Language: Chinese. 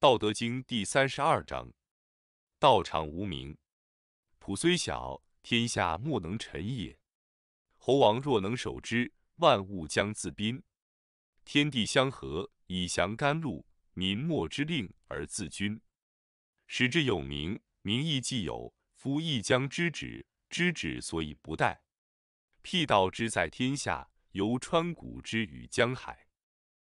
道德经第三十二章：道场无名，朴虽小，天下莫能臣也。侯王若能守之，万物将自宾。天地相合，以降甘露，民莫之令而自均。始之有名，名亦既有，夫亦将知止，知止所以不殆。辟道之在天下，犹川谷之于江海。